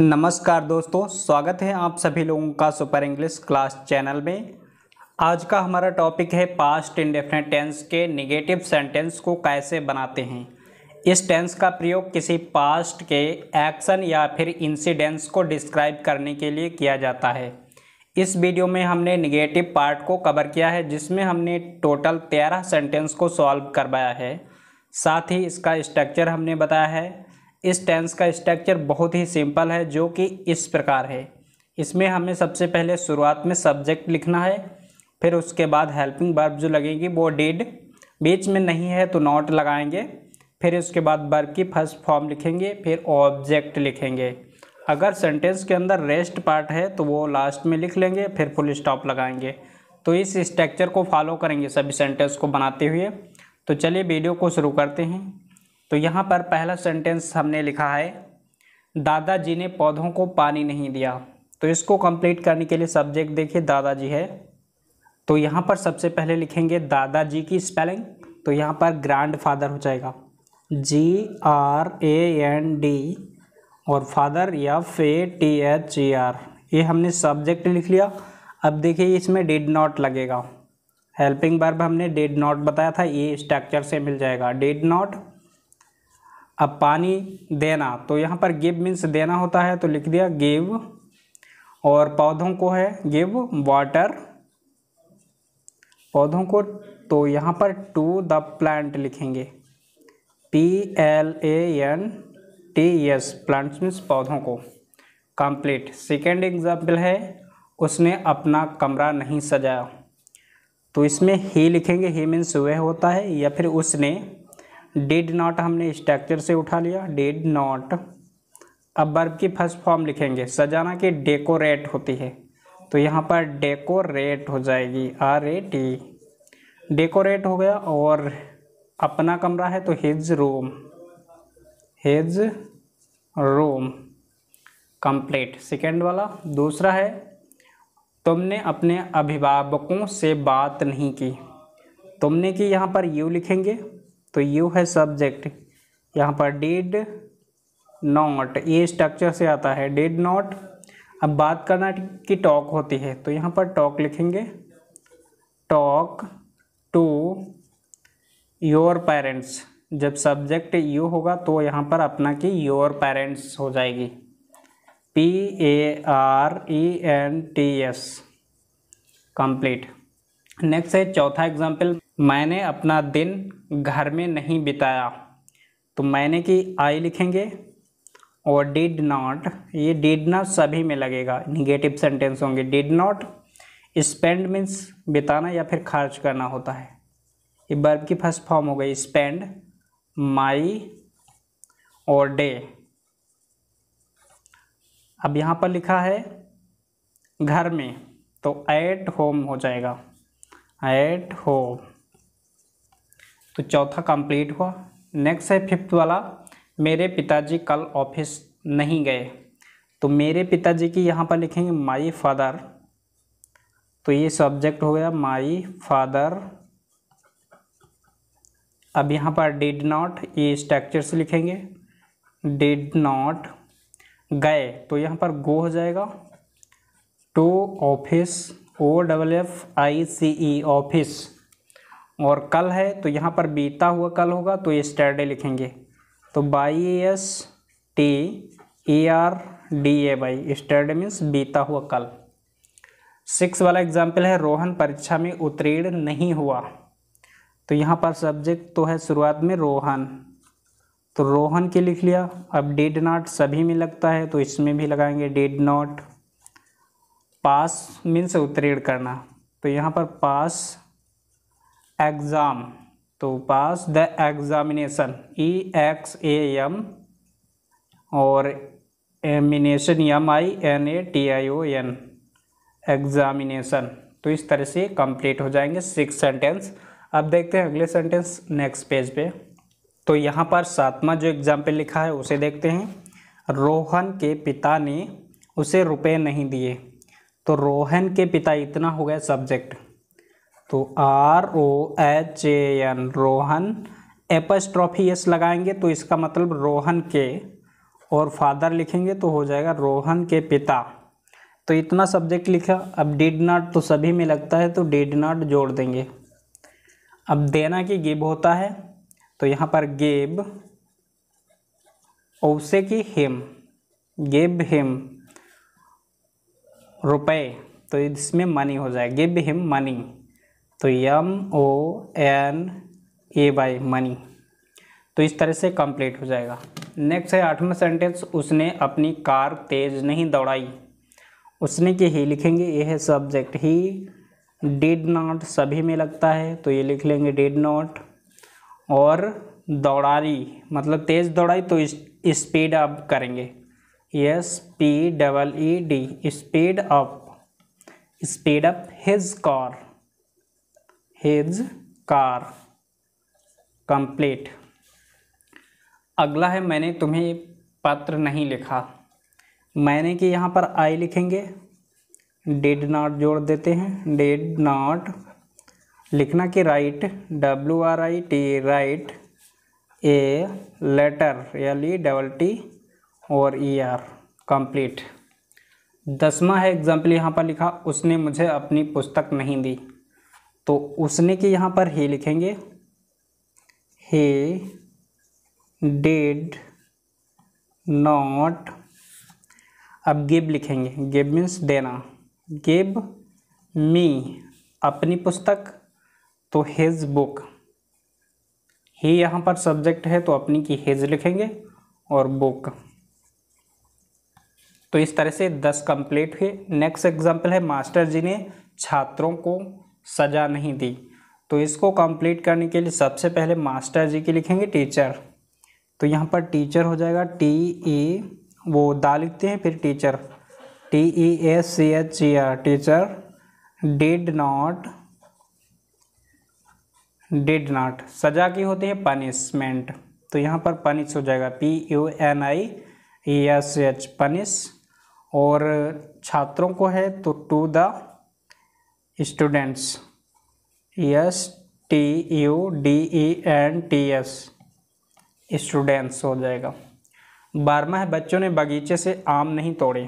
नमस्कार दोस्तों स्वागत है आप सभी लोगों का सुपर इंग्लिश क्लास चैनल में आज का हमारा टॉपिक है पास्ट इंडेफिनेट टेंस के निगेटिव सेंटेंस को कैसे बनाते हैं इस टेंस का प्रयोग किसी पास्ट के एक्शन या फिर इंसिडेंट्स को डिस्क्राइब करने के लिए किया जाता है इस वीडियो में हमने निगेटिव पार्ट को कवर किया है जिसमें हमने टोटल तेरह सेंटेंस को सॉल्व करवाया है साथ ही इसका स्ट्रक्चर हमने बताया है इस टेंस का स्ट्रक्चर बहुत ही सिंपल है जो कि इस प्रकार है इसमें हमें सबसे पहले शुरुआत में सब्जेक्ट लिखना है फिर उसके बाद हेल्पिंग बर्ब जो लगेगी वो डिड बीच में नहीं है तो नॉट लगाएंगे फिर उसके बाद बर्ब की फर्स्ट फॉर्म लिखेंगे फिर ऑब्जेक्ट लिखेंगे अगर सेंटेंस के अंदर रेस्ट पार्ट है तो वो लास्ट में लिख लेंगे फिर फुल स्टॉप लगाएंगे तो इस स्ट्रक्चर को फॉलो करेंगे सभी सेंटेंस को बनाते हुए तो चलिए वीडियो को शुरू करते हैं तो यहाँ पर पहला सेंटेंस हमने लिखा है दादाजी ने पौधों को पानी नहीं दिया तो इसको कंप्लीट करने के लिए सब्जेक्ट देखिए दादाजी है तो यहाँ पर सबसे पहले लिखेंगे दादाजी की स्पेलिंग तो यहाँ पर ग्रैंड फादर हो जाएगा G R A N D और फादर या फे टी एच ई आर ये हमने सब्जेक्ट लिख लिया अब देखिए इसमें डिड नॉट लगेगा हेल्पिंग बर्ब हमने डिड नॉट बताया था ये स्ट्रक्चर से मिल जाएगा डिड नॉट अब पानी देना तो यहाँ पर गिव मीन्स देना होता है तो लिख दिया गिव और पौधों को है गिव वाटर पौधों को तो यहाँ पर टू द प्लांट लिखेंगे P L A N T S plants means पौधों को कंप्लीट सेकेंड एग्जाम्पल है उसने अपना कमरा नहीं सजाया तो इसमें ही लिखेंगे ही मीन्स वह होता है या फिर उसने डिड नॉट हमने स्ट्रक्चर से उठा लिया डिड नॉट अब बर्ब की फर्स्ट फॉर्म लिखेंगे सजाना की डेकोरेट होती है तो यहाँ पर डेकोरेट हो जाएगी आर ए टी डेकोरेट हो गया और अपना कमरा है तो his room his room complete second वाला दूसरा है तुमने अपने अभिभावकों से बात नहीं की तुमने की यहाँ पर यू लिखेंगे तो यू है सब्जेक्ट यहाँ पर डिड नॉट ये स्ट्रक्चर से आता है डिड नॉट अब बात करना की टॉक होती है तो यहाँ पर टॉक लिखेंगे टॉक टू योर पेरेंट्स जब सब्जेक्ट यू होगा तो यहाँ पर अपना की योर पेरेंट्स हो जाएगी P A R E N T S complete next है चौथा एग्जाम्पल मैंने अपना दिन घर में नहीं बिताया तो मैंने की आई लिखेंगे और डिड नॉट ये डिड नॉट सभी में लगेगा निगेटिव सेंटेंस होंगे डिड नॉट स्पेंड मीन्स बिताना या फिर खर्च करना होता है ये बर्ब की फर्स्ट फॉर्म हो गई स्पेंड माई और डे अब यहाँ पर लिखा है घर में तो एट होम हो जाएगा एट होम तो चौथा कंप्लीट हुआ नेक्स्ट है फिफ्थ वाला मेरे पिताजी कल ऑफिस नहीं गए तो मेरे पिताजी की यहाँ पर लिखेंगे माई फादर तो ये सब्जेक्ट हो गया माई फादर अब यहाँ पर डिड नॉट ये स्ट्रक्चर से लिखेंगे डिड नॉट गए तो यहाँ पर गो हो जाएगा to office O double F I C E office और कल है तो यहाँ पर बीता हुआ कल होगा तो ये स्टर्डे लिखेंगे तो Y S T E R D A yesterday means बीता हुआ कल सिक्स वाला एग्जाम्पल है रोहन परीक्षा में उत्तीर्ण नहीं हुआ तो यहाँ पर सब्जेक्ट तो है शुरुआत में रोहन तो रोहन के लिख लिया अब डिड नॉट सभी में लगता है तो इसमें भी लगाएंगे डिड नॉट पास मीन्स उत्तीर्ण करना तो यहाँ पर पास एग्ज़ाम तो pass the examination E X A M और एमिनेशन M I N A T I O N examination तो इस तरह से कंप्लीट हो जाएंगे सिक्स सेंटेंस अब देखते हैं अगले सेंटेंस नेक्स्ट पेज पे तो यहाँ पर सातवा जो एग्जाम्पल लिखा है उसे देखते हैं रोहन के पिता ने उसे रुपए नहीं दिए तो रोहन के पिता इतना हो गया सब्जेक्ट तो R O H A N Rohan apostrophe S लगाएंगे तो इसका मतलब रोहन के और फादर लिखेंगे तो हो जाएगा रोहन के पिता तो इतना सब्जेक्ट लिखा अब डिड नॉट तो सभी में लगता है तो डिड नॉट जोड़ देंगे अब देना की गिब होता है तो यहाँ पर गेब ओसे की हिम गिब हिम रुपए तो इसमें मनी हो जाए गिब हिम मनी तो M O N E Y money तो इस तरह से कंप्लीट हो जाएगा नेक्स्ट है आठवां सेंटेंस उसने अपनी कार तेज नहीं दौड़ाई उसने के ही लिखेंगे ये है सब्जेक्ट ही डिड नॉट सभी में लगता है तो ये लिख लेंगे डिड नॉट और दौड़ारी मतलब तेज़ दौड़ाई तो स्पीड अप करेंगे S P double E D speed up speed up his car his car complete अगला है मैंने तुम्हें पत्र नहीं लिखा मैंने कि यहाँ पर आई लिखेंगे डेड नॉट जोड़ देते हैं डेड नॉट लिखना कि write W R I T write a letter L E double T और ई आर कंप्लीट दसवा है एग्जाम्पल यहाँ पर लिखा उसने मुझे अपनी पुस्तक नहीं दी तो उसने के यहाँ पर ही लिखेंगे हे डेड नॉट अब गिब लिखेंगे गिब मीन्स देना गिब मी अपनी पुस्तक तो हिज बुक ही यहाँ पर सब्जेक्ट है तो अपनी की हिज लिखेंगे और बुक तो इस तरह से दस कंप्लीट हुए नेक्स्ट एग्जाम्पल है मास्टर जी ने छात्रों को सजा नहीं दी तो इसको कंप्लीट करने के लिए सबसे पहले मास्टर जी की लिखेंगे टीचर तो यहाँ पर टीचर हो जाएगा टी ई e, वो दा लिखते हैं फिर teacher T E S C H E R teacher did not did not सजा की होती है पनिशमेंट तो यहाँ पर पनिश हो जाएगा P U N I E S H punish और छात्रों को है तो to the students S T U D E N T S students हो जाएगा बारहवा है बच्चों ने बगीचे से आम नहीं तोड़े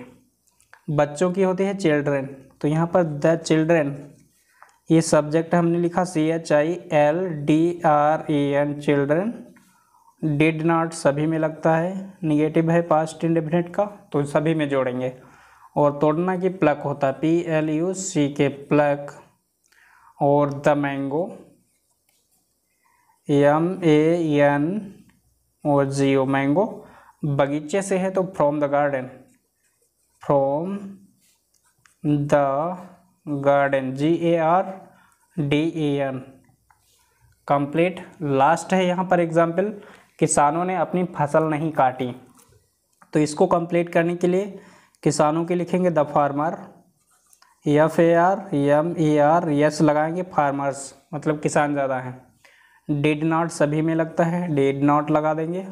बच्चों की होती है चिल्ड्रेन तो यहाँ पर द चिल्ड्रेन ये सब्जेक्ट हमने लिखा C H I L D R E N children did not सभी में लगता है निगेटिव है पास्ट इंडिफिनेट का तो सभी में जोड़ेंगे और तोड़ना की प्लक होता है P L you see K pluck और the mango M A N और जियो मैंगो बगीचे से है तो from the garden from the garden G A R D E N complete last है यहाँ पर एग्जाम्पल किसानों ने अपनी फसल नहीं काटी तो इसको कंप्लीट करने के लिए किसानों के लिखेंगे the farmer F A R M E R S लगाएंगे फार्मर्स मतलब किसान ज़्यादा हैं डिड नॉट सभी में लगता है डिड नॉट लगा देंगे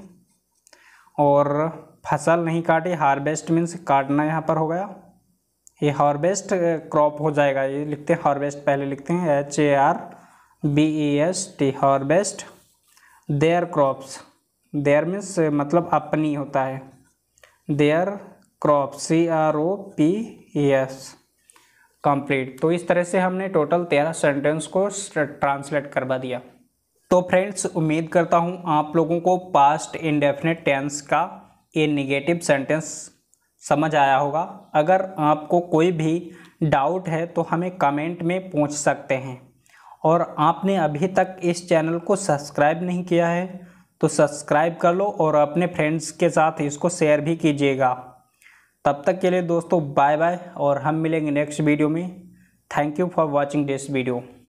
और फसल नहीं काटी हार्वेस्ट मीन्स काटना यहाँ पर हो गया ये हार्वेस्ट क्रॉप हो जाएगा ये लिखते हैं हार्वेस्ट पहले लिखते हैं H A R B E S T harvest their crops their means मतलब अपनी होता है their crop C R O P S complete तो इस तरह से हमने टोटल तेरह सेंटेंस को ट्रांसलेट करवा दिया तो फ्रेंड्स उम्मीद करता हूँ आप लोगों को पास्ट इंडेफिनेट टेंस का ये निगेटिव सेंटेंस समझ आया होगा अगर आपको कोई भी डाउट है तो हमें कमेंट में पूछ सकते हैं और आपने अभी तक इस चैनल को सब्सक्राइब नहीं किया है तो सब्सक्राइब कर लो और अपने फ्रेंड्स के साथ इसको शेयर भी कीजिएगा तब तक के लिए दोस्तों बाय बाय और हम मिलेंगे नेक्स्ट वीडियो में thank you for watching this video